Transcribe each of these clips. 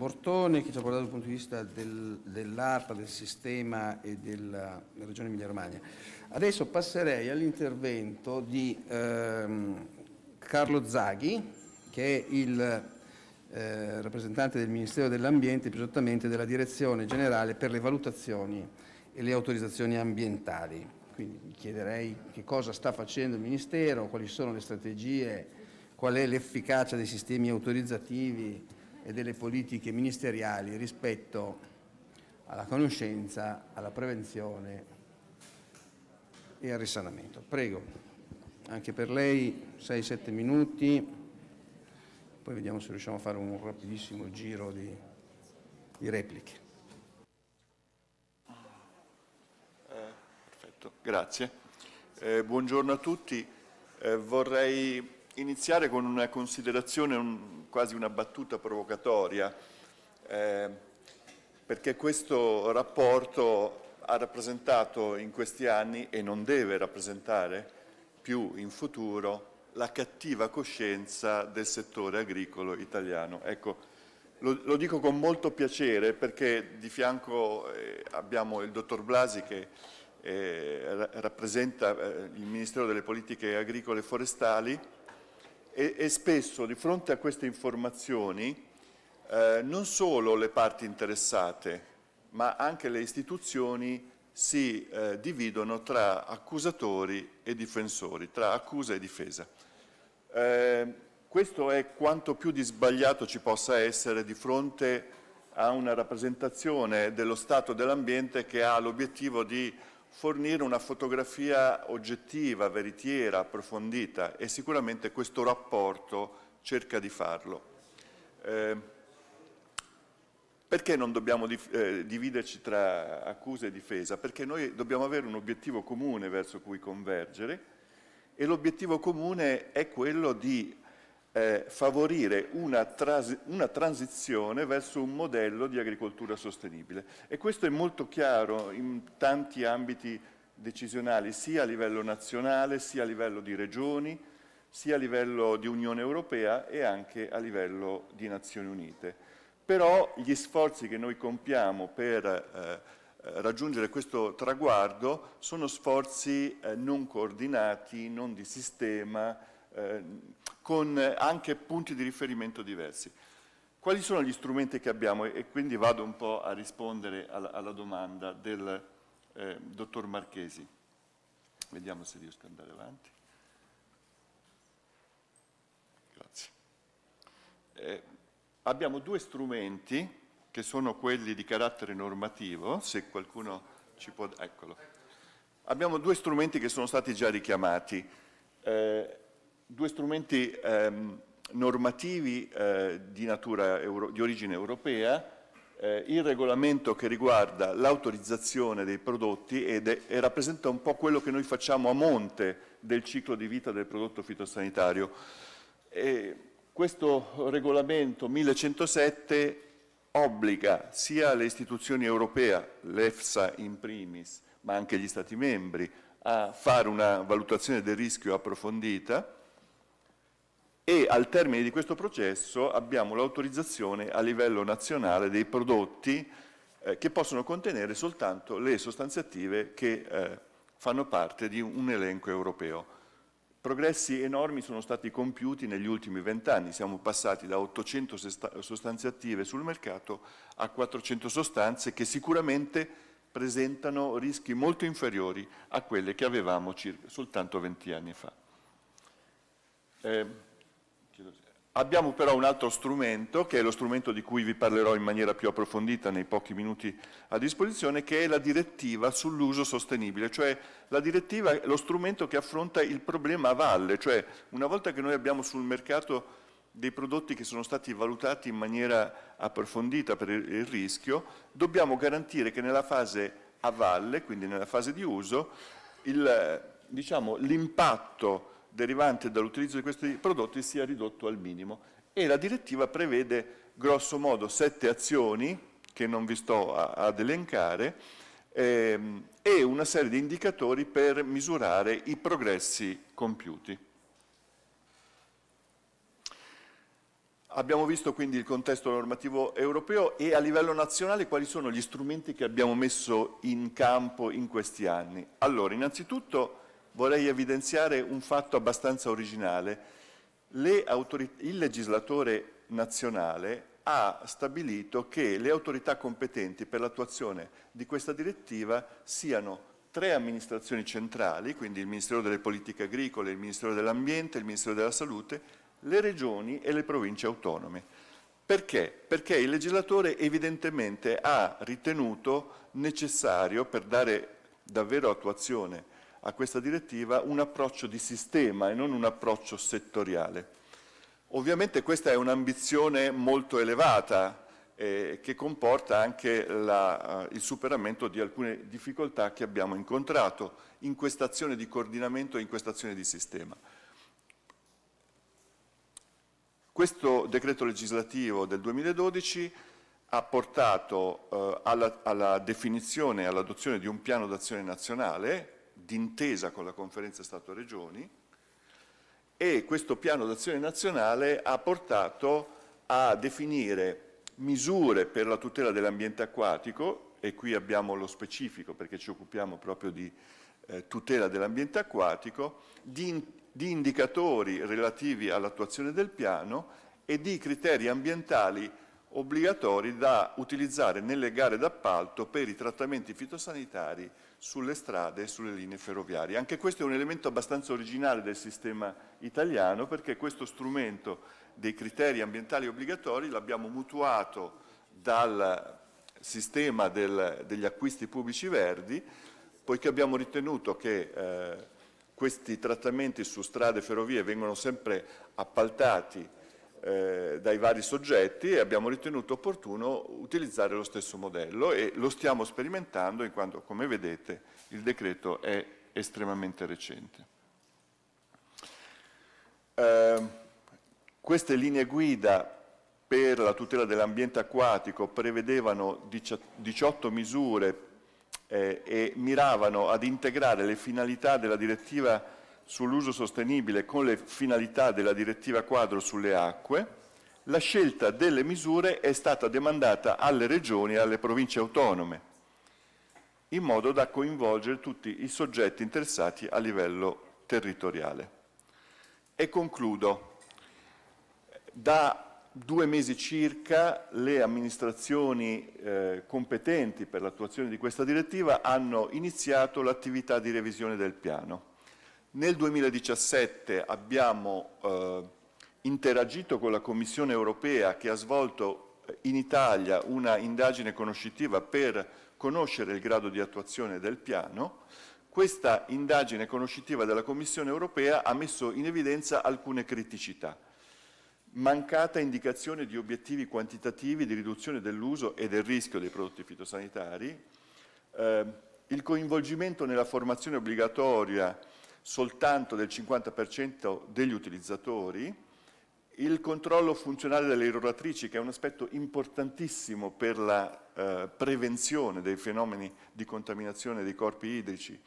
Bortone che ci ha portato dal punto di vista del, dell'ARPA, del sistema e della Regione Emilia-Romagna. Adesso passerei all'intervento di ehm, Carlo Zaghi, che è il eh, rappresentante del Ministero dell'Ambiente, più esattamente della Direzione Generale per le valutazioni e le autorizzazioni ambientali. Quindi chiederei che cosa sta facendo il Ministero, quali sono le strategie, qual è l'efficacia dei sistemi autorizzativi e delle politiche ministeriali rispetto alla conoscenza, alla prevenzione e al risanamento. Prego, anche per lei 6-7 minuti, poi vediamo se riusciamo a fare un rapidissimo giro di, di repliche. Eh, perfetto, grazie. Eh, buongiorno a tutti. Eh, vorrei iniziare con una considerazione, un, quasi una battuta provocatoria, eh, perché questo rapporto ha rappresentato in questi anni e non deve rappresentare più in futuro la cattiva coscienza del settore agricolo italiano. Ecco, lo, lo dico con molto piacere perché di fianco eh, abbiamo il dottor Blasi che eh, rappresenta eh, il Ministero delle Politiche Agricole e Forestali e, e spesso di fronte a queste informazioni eh, non solo le parti interessate, ma anche le istituzioni si eh, dividono tra accusatori e difensori, tra accusa e difesa. Eh, questo è quanto più di sbagliato ci possa essere di fronte a una rappresentazione dello Stato dell'ambiente che ha l'obiettivo di fornire una fotografia oggettiva, veritiera, approfondita e sicuramente questo rapporto cerca di farlo. Eh, perché non dobbiamo eh, dividerci tra accusa e difesa? Perché noi dobbiamo avere un obiettivo comune verso cui convergere e l'obiettivo comune è quello di eh, favorire una, trans una, transizione verso un modello di agricoltura sostenibile. E questo è molto chiaro in tanti ambiti decisionali, sia a livello nazionale, sia a livello di regioni, sia a livello di Unione Europea e anche a livello di Nazioni Unite. Però gli sforzi che noi compiamo per eh, raggiungere questo traguardo sono sforzi eh, non coordinati, non di sistema, eh, con eh, anche punti di riferimento diversi. Quali sono gli strumenti che abbiamo? E quindi vado un po' a rispondere alla, domanda del eh, dottor Marchesi. Vediamo se riesco ad andare avanti. Grazie. Eh, abbiamo due strumenti che sono quelli di carattere normativo, se qualcuno ci può... Eccolo. Abbiamo due strumenti che sono stati già richiamati. Eh, due strumenti ehm, normativi eh, di, euro, di, origine europea, eh, il regolamento che riguarda l'autorizzazione dei prodotti ed è, e rappresenta un po' quello che noi facciamo a monte del ciclo di vita del prodotto fitosanitario. E questo regolamento 1107 obbliga sia le istituzioni europee, l'EFSA in primis, ma anche gli Stati membri, a fare una valutazione del rischio approfondita e al termine di questo processo abbiamo l'autorizzazione a livello nazionale dei prodotti eh, che possono contenere soltanto le sostanze attive che eh, fanno parte di un elenco europeo. Progressi enormi sono stati compiuti negli ultimi vent'anni, siamo passati da 800 sostanze attive sul mercato a 400 sostanze che sicuramente presentano rischi molto inferiori a quelle che avevamo circa, soltanto 20 anni fa. Eh, Abbiamo però un altro strumento, che è lo strumento di cui vi parlerò in maniera più approfondita nei pochi minuti a disposizione, che è la direttiva sull'uso sostenibile, cioè la direttiva è lo strumento che affronta il problema a valle, cioè una volta che noi abbiamo sul mercato dei prodotti che sono stati valutati in maniera approfondita per il rischio, dobbiamo garantire che nella fase a valle, quindi nella fase di uso, diciamo, l'impatto diciamo, derivante dall'utilizzo di questi prodotti sia ridotto al minimo e la direttiva prevede grosso modo sette azioni che non vi sto a, ad elencare ehm, e una serie di indicatori per misurare i progressi compiuti. Abbiamo visto quindi il contesto normativo europeo e a livello nazionale quali sono gli strumenti che abbiamo messo in campo in questi anni. Allora, innanzitutto vorrei evidenziare un fatto abbastanza originale. il legislatore nazionale ha stabilito che le autorità competenti per l'attuazione di questa direttiva siano tre amministrazioni centrali, quindi il Ministero delle Politiche Agricole, il Ministero dell'Ambiente, il Ministero della Salute, le regioni e le province autonome. Perché? Perché il legislatore evidentemente ha ritenuto necessario per dare davvero attuazione a questa direttiva un approccio di sistema e non un approccio settoriale. Ovviamente questa è un'ambizione molto elevata eh, che comporta anche la, eh, il superamento di alcune difficoltà che abbiamo incontrato in questa azione di coordinamento e in questa azione di sistema. Questo decreto legislativo del 2012 ha portato eh, alla, alla definizione e all'adozione di un piano d'azione nazionale d'intesa con la conferenza Stato-Regioni e questo piano d'azione nazionale ha portato a definire misure per la tutela dell'ambiente acquatico e qui abbiamo lo specifico perché ci occupiamo proprio di eh, tutela dell'ambiente acquatico, di, in, di indicatori relativi all'attuazione del piano e di criteri ambientali obbligatori da utilizzare nelle gare d'appalto per i trattamenti fitosanitari sulle strade e sulle linee ferroviarie. Anche questo è un elemento abbastanza originale del sistema italiano perché questo strumento dei criteri ambientali obbligatori l'abbiamo mutuato dal sistema del, degli acquisti pubblici verdi poiché abbiamo ritenuto che eh, questi trattamenti su strade e ferrovie vengono sempre appaltati eh, dai vari soggetti e abbiamo ritenuto opportuno utilizzare lo stesso modello e lo stiamo sperimentando in quanto, come vedete, il decreto è estremamente recente. Eh, queste linee guida per la tutela dell'ambiente acquatico prevedevano 18 misure eh, e miravano ad integrare le finalità della direttiva sull'uso sostenibile con le finalità della direttiva quadro sulle acque, la scelta delle misure è stata demandata alle regioni e alle province autonome, in modo da coinvolgere tutti i soggetti interessati a livello territoriale. E concludo. Da due mesi circa le amministrazioni eh, competenti per l'attuazione di questa direttiva hanno iniziato l'attività di revisione del piano nel 2017 abbiamo eh, interagito con la Commissione europea che ha svolto eh, in Italia una indagine conoscitiva per conoscere il grado di attuazione del piano. Questa indagine conoscitiva della Commissione europea ha messo in evidenza alcune criticità. Mancata indicazione di obiettivi quantitativi di riduzione dell'uso e del rischio dei prodotti fitosanitari, eh, il coinvolgimento nella formazione obbligatoria soltanto del 50% degli utilizzatori, il controllo funzionale delle irrogatrici, che è un aspetto importantissimo per la eh, prevenzione dei fenomeni di contaminazione dei corpi idrici,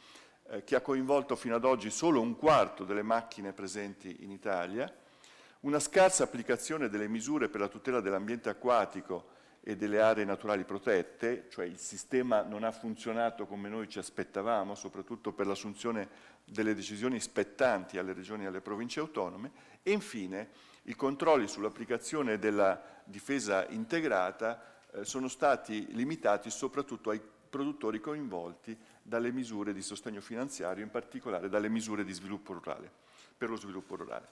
eh, che ha coinvolto fino ad oggi solo un quarto delle macchine presenti in Italia, una scarsa applicazione delle misure per la tutela dell'ambiente acquatico e delle aree naturali protette, cioè il sistema non ha funzionato come noi ci aspettavamo, soprattutto per l'assunzione delle decisioni spettanti alle regioni e alle province autonome, e infine i controlli sull'applicazione della difesa integrata eh, sono stati limitati soprattutto ai produttori coinvolti dalle misure di sostegno finanziario, in particolare dalle misure di sviluppo rurale, per lo sviluppo rurale.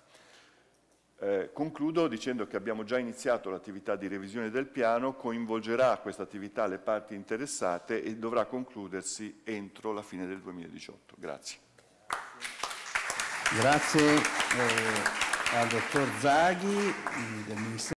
Eh, concludo dicendo che abbiamo già iniziato l'attività di revisione del piano, coinvolgerà questa attività le parti interessate e dovrà concludersi entro la fine del 2018. Grazie. Grazie eh, al dottor Zaghi del Ministero.